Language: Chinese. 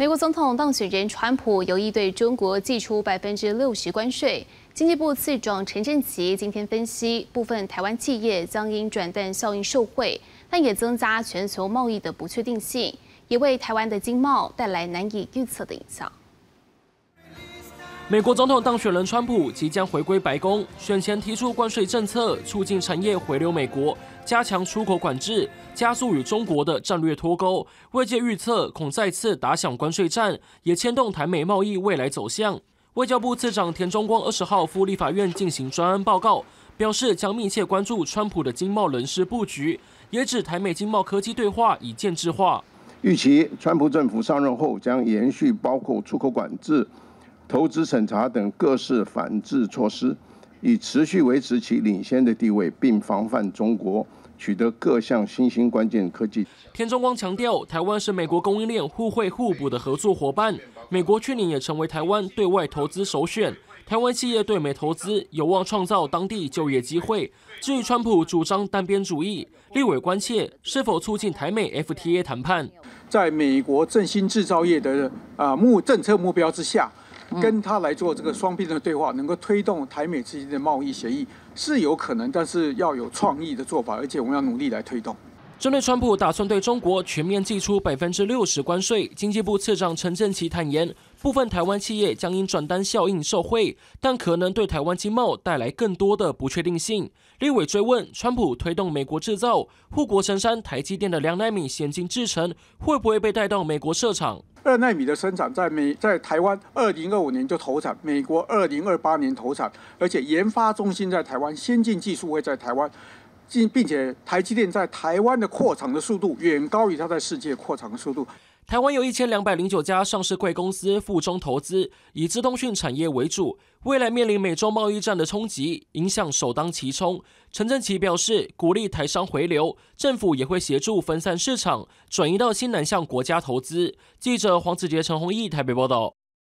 美国总统当选人川普有意对中国寄出百分之六十关税。经济部次长陈振奇今天分析，部分台湾企业将因转淡效应受惠，但也增加全球贸易的不确定性，也为台湾的经贸带来难以预测的影响。美国总统当选人川普即将回归白宫，选前提出关税政策，促进产业回流美国，加强出口管制，加速与中国的战略脱钩。外界预测恐再次打响关税战，也牵动台美贸易未来走向。外交部次长田中光二十号赴立法院进行专案报告，表示将密切关注川普的经贸人事布局，也指台美经贸科技对话已建制化。预期川普政府上任后将延续包括出口管制。投资审查等各式反制措施，以持续维持其领先的地位，并防范中国取得各项新兴关键科技。田中光强调，台湾是美国供应链互惠互补的合作伙伴，美国去年也成为台湾对外投资首选。台湾企业对美投资有望创造当地就业机会。至于川普主张单边主义，立委关切是否促进台美 FTA 谈判？在美国振兴制造业的啊目政策目标之下。跟他来做这个双边的对话，能够推动台美之间的贸易协议是有可能，但是要有创意的做法，而且我们要努力来推动。针对川普打算对中国全面寄出百分之六十关税，经济部次长陈振奇坦言，部分台湾企业将因转单效应受惠，但可能对台湾经贸带来更多的不确定性。立委追问，川普推动美国制造护国神山台积电的两纳米先进制程，会不会被带到美国设厂？二纳米的生产在美在台湾，二零二五年就投产，美国二零二八年投产，而且研发中心在台湾，先进技术会在台湾，并并且台积电在台湾的扩厂的速度远高于它在世界扩厂的速度。台湾有一千两百零九家上市公司附中投资，以资通讯产业为主。未来面临美洲贸易战的冲击，影响首当其冲。陈振奇表示，鼓励台商回流，政府也会协助分散市场，转移到新南向国家投资。记者黄子杰、陈弘毅台北报道。